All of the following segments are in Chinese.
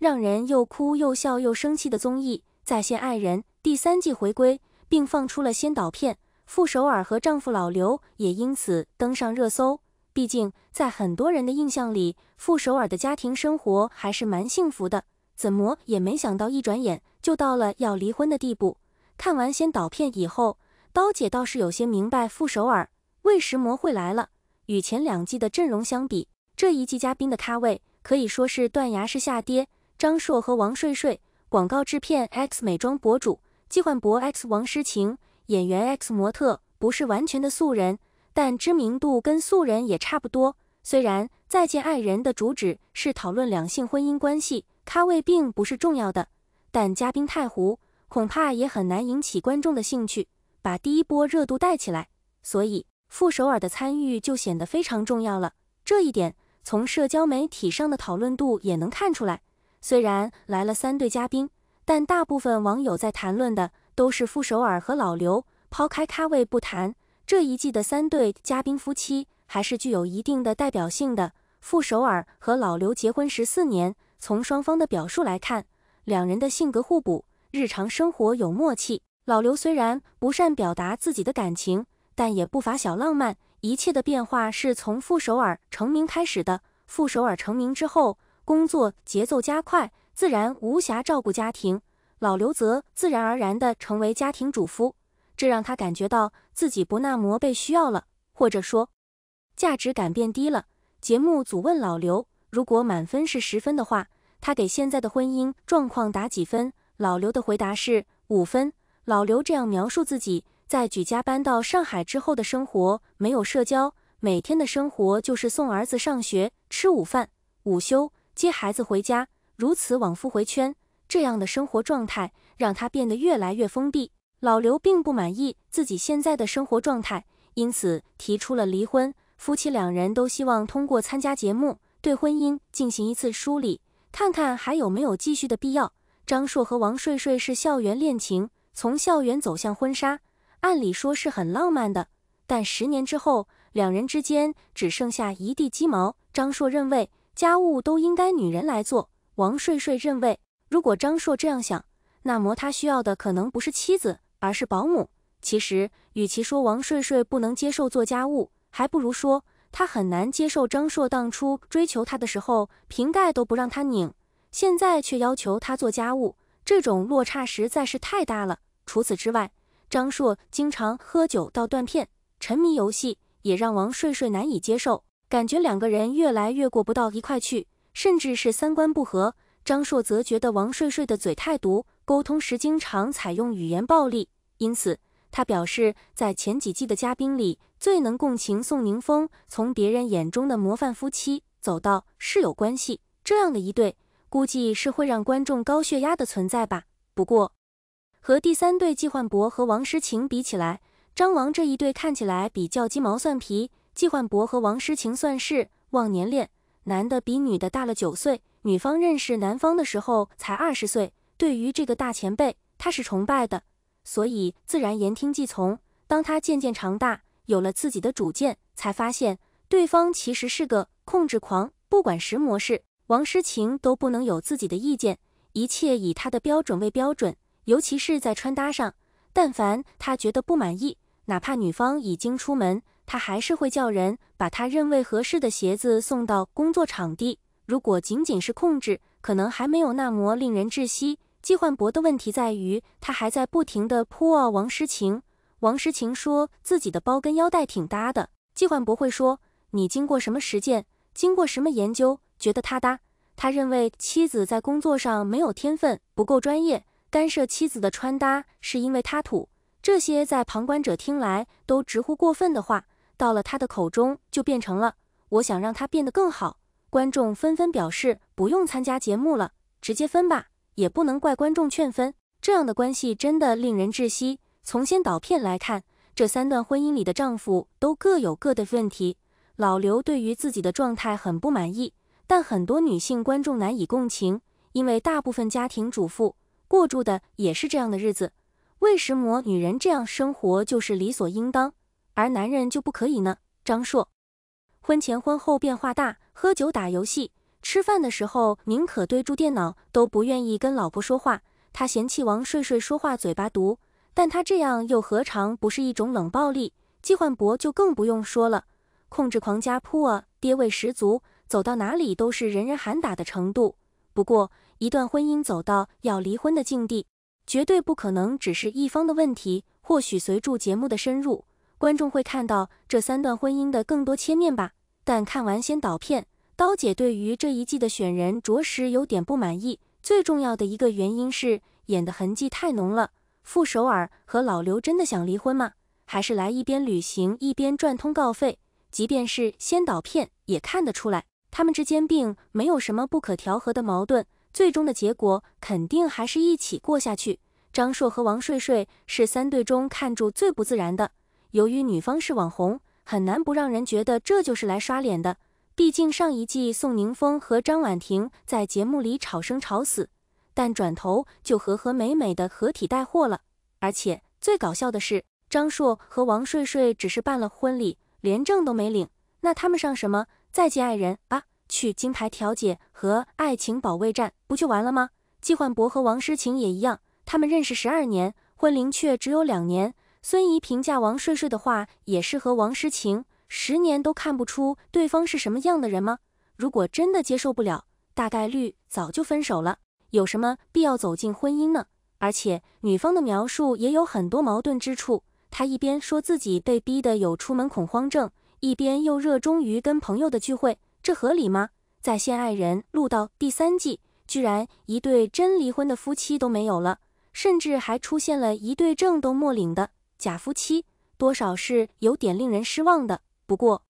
让人又哭又笑又生气的综艺《再现爱人》第三季回归，并放出了先导片。傅首尔和丈夫老刘也因此登上热搜。毕竟，在很多人的印象里，傅首尔的家庭生活还是蛮幸福的，怎么也没想到一转眼就到了要离婚的地步。看完先导片以后，刀姐倒是有些明白傅首尔为什么会来了。与前两季的阵容相比，这一季嘉宾的咖位可以说是断崖式下跌。张硕和王睡睡，广告制片 X 美妆博主季焕博 X 王诗晴演员 X 模特，不是完全的素人，但知名度跟素人也差不多。虽然再见爱人》的主旨是讨论两性婚姻关系，咖位并不是重要的，但嘉宾太糊，恐怕也很难引起观众的兴趣，把第一波热度带起来。所以，傅首尔的参与就显得非常重要了。这一点从社交媒体上的讨论度也能看出来。虽然来了三对嘉宾，但大部分网友在谈论的都是傅首尔和老刘。抛开咖位不谈，这一季的三对嘉宾夫妻还是具有一定的代表性的。傅首尔和老刘结婚十四年，从双方的表述来看，两人的性格互补，日常生活有默契。老刘虽然不善表达自己的感情，但也不乏小浪漫。一切的变化是从傅首尔成名开始的。傅首尔成名之后。工作节奏加快，自然无暇照顾家庭。老刘则自然而然地成为家庭主夫，这让他感觉到自己不那么被需要了，或者说价值感变低了。节目组问老刘，如果满分是十分的话，他给现在的婚姻状况打几分？老刘的回答是五分。老刘这样描述自己在举家搬到上海之后的生活：没有社交，每天的生活就是送儿子上学、吃午饭、午休。接孩子回家，如此往复回圈，这样的生活状态让他变得越来越封闭。老刘并不满意自己现在的生活状态，因此提出了离婚。夫妻两人都希望通过参加节目，对婚姻进行一次梳理，看看还有没有继续的必要。张硕和王睡睡是校园恋情，从校园走向婚纱，按理说是很浪漫的，但十年之后，两人之间只剩下一地鸡毛。张硕认为。家务都应该女人来做。王睡睡认为，如果张硕这样想，那么他需要的可能不是妻子，而是保姆。其实，与其说王睡睡不能接受做家务，还不如说他很难接受张硕当初追求他的时候，瓶盖都不让他拧，现在却要求他做家务，这种落差实在是太大了。除此之外，张硕经常喝酒到断片，沉迷游戏，也让王睡睡难以接受。感觉两个人越来越过不到一块去，甚至是三观不合。张硕则觉得王睡睡的嘴太毒，沟通时经常采用语言暴力，因此他表示，在前几季的嘉宾里，最能共情宋宁峰从别人眼中的模范夫妻走到室友关系，这样的一对，估计是会让观众高血压的存在吧。不过，和第三对季焕博和王诗晴比起来，张王这一对看起来比较鸡毛蒜皮。季焕博和王诗晴算是忘年恋，男的比女的大了九岁。女方认识男方的时候才二十岁，对于这个大前辈，他是崇拜的，所以自然言听计从。当他渐渐长大，有了自己的主见，才发现对方其实是个控制狂，不管什么事，王诗晴都不能有自己的意见，一切以他的标准为标准。尤其是在穿搭上，但凡他觉得不满意，哪怕女方已经出门。他还是会叫人把他认为合适的鞋子送到工作场地。如果仅仅是控制，可能还没有那么令人窒息。季焕博的问题在于，他还在不停地扑傲王诗晴。王诗晴说自己的包跟腰带挺搭的，季焕博会说你经过什么实践，经过什么研究，觉得他搭。他认为妻子在工作上没有天分，不够专业，干涉妻子的穿搭是因为他土。这些在旁观者听来都直呼过分的话。到了他的口中就变成了我想让他变得更好。观众纷纷表示不用参加节目了，直接分吧。也不能怪观众劝分，这样的关系真的令人窒息。从先导片来看，这三段婚姻里的丈夫都各有各的问题。老刘对于自己的状态很不满意，但很多女性观众难以共情，因为大部分家庭主妇过住的也是这样的日子。为什么女人这样生活就是理所应当？而男人就不可以呢？张硕，婚前婚后变化大，喝酒打游戏，吃饭的时候宁可堆住电脑，都不愿意跟老婆说话。他嫌弃王睡睡说话嘴巴毒，但他这样又何尝不是一种冷暴力？季焕博就更不用说了，控制狂加扑啊，爹味十足，走到哪里都是人人喊打的程度。不过，一段婚姻走到要离婚的境地，绝对不可能只是一方的问题。或许随着节目的深入。观众会看到这三段婚姻的更多切面吧。但看完先导片，刀姐对于这一季的选人着实有点不满意。最重要的一个原因是演的痕迹太浓了。傅首尔和老刘真的想离婚吗？还是来一边旅行一边赚通告费？即便是先导片也看得出来，他们之间并没有什么不可调和的矛盾，最终的结果肯定还是一起过下去。张硕和王睡睡是三对中看住最不自然的。由于女方是网红，很难不让人觉得这就是来刷脸的。毕竟上一季宋宁峰和张婉婷在节目里吵生吵死，但转头就和和美美的合体带货了。而且最搞笑的是，张硕和王睡睡只是办了婚礼，连证都没领，那他们上什么再见爱人啊？去金牌调解和爱情保卫战不就完了吗？季焕博和王诗晴也一样，他们认识十二年，婚龄却只有两年。孙怡评价王睡睡的话也是和王诗晴十年都看不出对方是什么样的人吗？如果真的接受不了，大概率早就分手了。有什么必要走进婚姻呢？而且女方的描述也有很多矛盾之处。她一边说自己被逼得有出门恐慌症，一边又热衷于跟朋友的聚会，这合理吗？在线爱人录到第三季，居然一对真离婚的夫妻都没有了，甚至还出现了一对证都没领的。假夫妻多少是有点令人失望的。不过，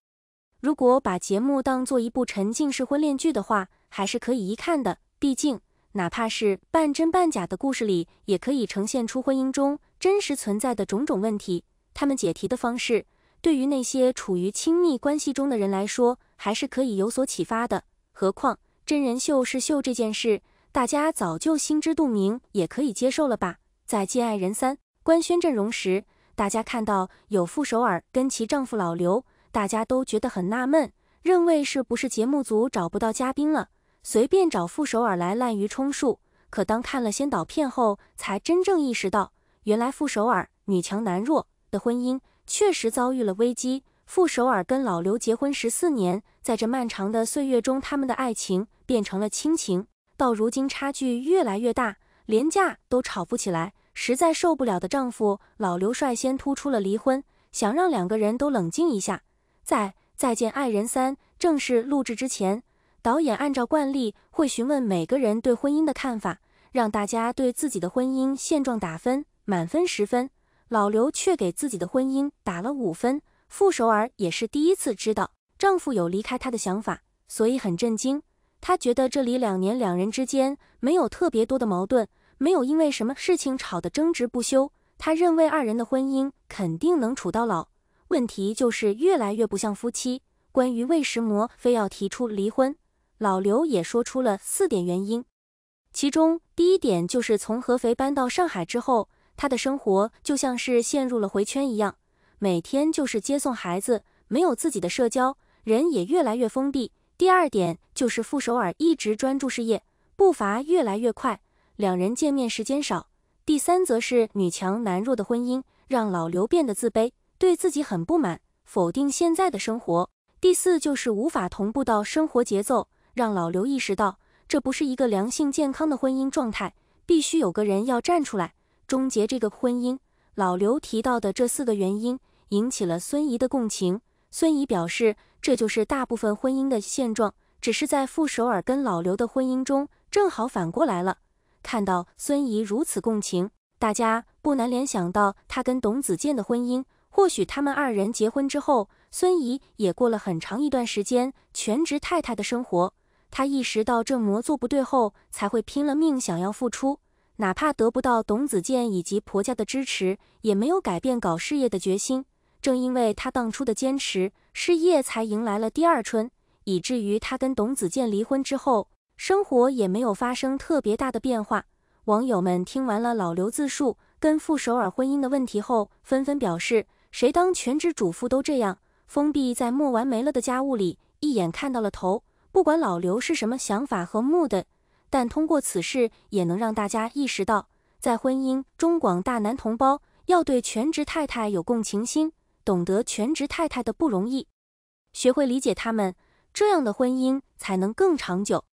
如果把节目当做一部沉浸式婚恋剧的话，还是可以一看的。毕竟，哪怕是半真半假的故事里，也可以呈现出婚姻中真实存在的种种问题。他们解题的方式，对于那些处于亲密关系中的人来说，还是可以有所启发的。何况，真人秀是秀这件事，大家早就心知肚明，也可以接受了吧？在《见爱人三》官宣阵容时。大家看到有傅首尔跟其丈夫老刘，大家都觉得很纳闷，认为是不是节目组找不到嘉宾了，随便找傅首尔来滥竽充数？可当看了先导片后，才真正意识到，原来傅首尔女强男弱的婚姻确实遭遇了危机。傅首尔跟老刘结婚十四年，在这漫长的岁月中，他们的爱情变成了亲情，到如今差距越来越大，连架都吵不起来。实在受不了的丈夫老刘率先突出了离婚，想让两个人都冷静一下。在再见爱人三正式录制之前，导演按照惯例会询问每个人对婚姻的看法，让大家对自己的婚姻现状打分，满分十分。老刘却给自己的婚姻打了五分。傅首尔也是第一次知道丈夫有离开她的想法，所以很震惊。她觉得这里两年两人之间没有特别多的矛盾。没有因为什么事情吵得争执不休，他认为二人的婚姻肯定能处到老。问题就是越来越不像夫妻。关于魏什么非要提出离婚，老刘也说出了四点原因，其中第一点就是从合肥搬到上海之后，他的生活就像是陷入了回圈一样，每天就是接送孩子，没有自己的社交，人也越来越封闭。第二点就是傅首尔一直专注事业，步伐越来越快。两人见面时间少，第三则是女强男弱的婚姻让老刘变得自卑，对自己很不满，否定现在的生活。第四就是无法同步到生活节奏，让老刘意识到这不是一个良性健康的婚姻状态，必须有个人要站出来终结这个婚姻。老刘提到的这四个原因引起了孙怡的共情，孙怡表示这就是大部分婚姻的现状，只是在傅首尔跟老刘的婚姻中正好反过来了。看到孙怡如此共情，大家不难联想到她跟董子健的婚姻。或许他们二人结婚之后，孙怡也过了很长一段时间全职太太的生活。她意识到这模做不对后，才会拼了命想要付出，哪怕得不到董子健以及婆家的支持，也没有改变搞事业的决心。正因为她当初的坚持，事业才迎来了第二春，以至于她跟董子健离婚之后。生活也没有发生特别大的变化。网友们听完了老刘自述跟傅首尔婚姻的问题后，纷纷表示：谁当全职主妇都这样，封闭在莫完没了的家务里，一眼看到了头。不管老刘是什么想法和目的，但通过此事也能让大家意识到，在婚姻中，广大男同胞要对全职太太有共情心，懂得全职太太的不容易，学会理解他们，这样的婚姻才能更长久。